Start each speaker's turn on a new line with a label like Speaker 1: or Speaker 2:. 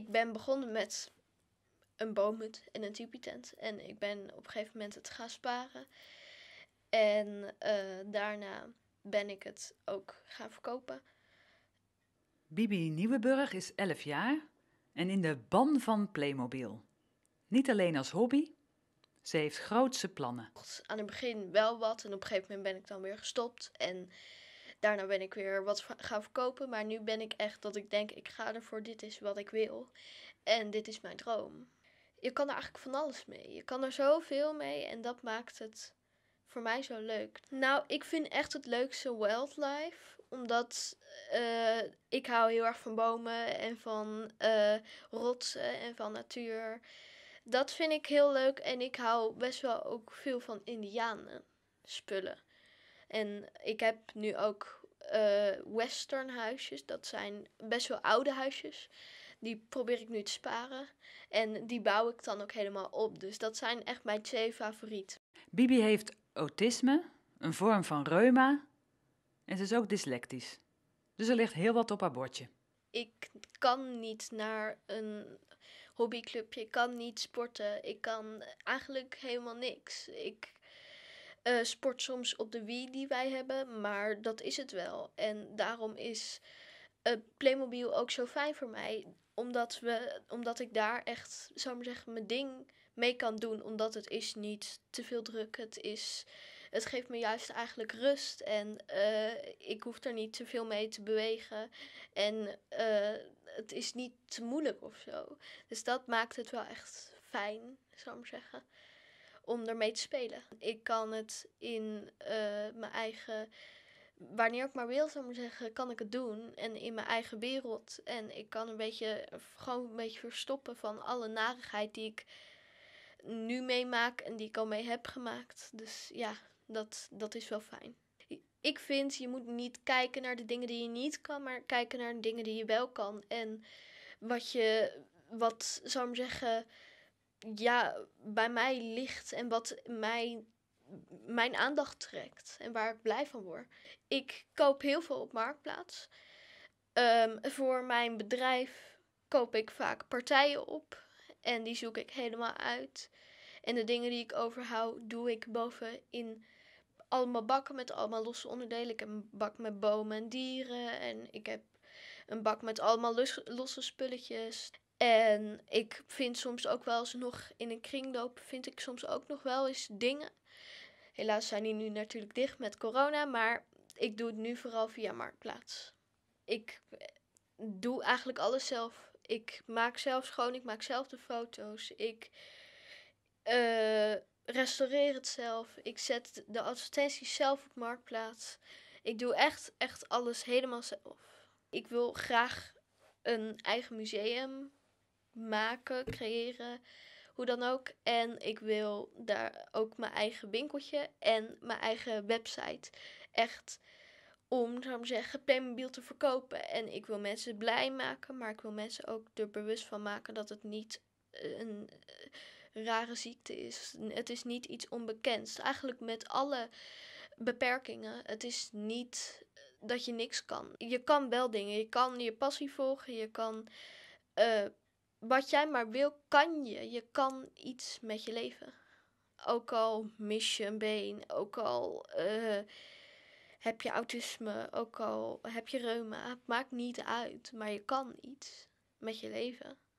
Speaker 1: ik ben begonnen met een boomhut en een tipi-tent. En ik ben op een gegeven moment het gaan sparen. En eh, daarna ben ik
Speaker 2: het ook gaan verkopen. Bibi Nieuweburg is 11 jaar en in de ban van Playmobil. Niet alleen als hobby, ze heeft grootse plannen.
Speaker 1: Aan het begin wel wat en op een gegeven moment ben ik dan weer gestopt. En Daarna ben ik weer wat gaan verkopen. Maar nu ben ik echt dat ik denk, ik ga ervoor. Dit is wat ik wil. En dit is mijn droom. Je kan er eigenlijk van alles mee. Je kan er zoveel mee. En dat maakt het voor mij zo leuk. Nou, ik vind echt het leukste wildlife. Omdat eh, ik hou heel erg van bomen en van uh, rotsen en van natuur. Dat vind ik heel leuk. En ik hou best wel ook veel van indianen spullen. En ik heb nu ook eh, western huisjes. Dat zijn best wel oude huisjes. Die probeer ik nu te sparen. En die bouw ik dan ook helemaal op. Dus dat zijn echt mijn twee favorieten.
Speaker 2: Bibi heeft autisme, een vorm van reuma. En ze is ook dyslectisch. Dus er ligt heel wat op haar bordje.
Speaker 1: Ik kan niet naar een hobbyclubje. Ik kan niet sporten. Ik kan eigenlijk helemaal niks. Ik eh, sport soms op de Wii die wij hebben, maar dat is het wel. En daarom is uh, Playmobil ook zo fijn voor mij, omdat, we, omdat ik daar echt, zou ik maar zeggen, mijn ding mee kan doen. Omdat het is niet te veel druk, het is... Het geeft me juist eigenlijk rust en eh, ik hoef er niet te veel mee te bewegen. En het is niet te moeilijk of zo. Dus dat maakt het wel echt fijn, zou ik maar zeggen om ermee te spelen. Ik kan het in eh, mijn eigen. Wanneer ik maar wil, zou ik maar zeggen, kan ik het doen. En in mijn eigen wereld. En ik kan een beetje, gewoon een beetje verstoppen van alle narigheid die ik nu meemaak en die ik al mee heb gemaakt. Dus ja, dat, dat is wel fijn. Ik vind, je moet niet kijken naar de dingen die je niet kan, maar kijken naar de dingen die je wel kan. En wat je, wat zou ik zeggen, ja, bij mij ligt en wat mij, mijn aandacht trekt en waar ik blij van word. Ik koop heel veel op Marktplaats. Ehm, voor mijn bedrijf koop ik vaak partijen op en die zoek ik helemaal uit. En de dingen die ik overhoud, doe ik boven in allemaal bakken met allemaal losse onderdelen. Ik heb een bak met bomen en dieren en ik heb een bak met allemaal losse spulletjes. En ik vind soms ook wel eens nog in een kringloop, vind ik soms ook nog wel eens dingen. Helaas zijn die nu natuurlijk dicht met corona, maar ik doe het nu vooral via Marktplaats. Ik eh, doe eigenlijk alles zelf. Ik maak zelf schoon, ik maak zelf de foto's. Ik uh, restaureer het zelf. Ik zet de advertenties zelf op Marktplaats. Ik doe echt, echt alles helemaal zelf. Ik wil graag een eigen museum maken, creëren, hoe dan ook. En ik wil daar ook mijn eigen winkeltje en mijn eigen website. Echt om, zou ik zeggen, Playmobil te verkopen. En ik wil mensen blij maken, maar ik wil mensen ook er bewust van maken dat het niet eh, een eh, rare ziekte is. Het is niet iets onbekends. Eigenlijk met alle beperkingen. Het is niet eh, dat je niks kan. Je kan wel dingen. Je kan je passie volgen. Je kan wat jij maar wil, kan je. Je kan iets met je leven. Ook al mis je een been, ook al eh, heb je autisme, ook al heb je reuma. Het maakt niet uit, maar je kan iets met je leven.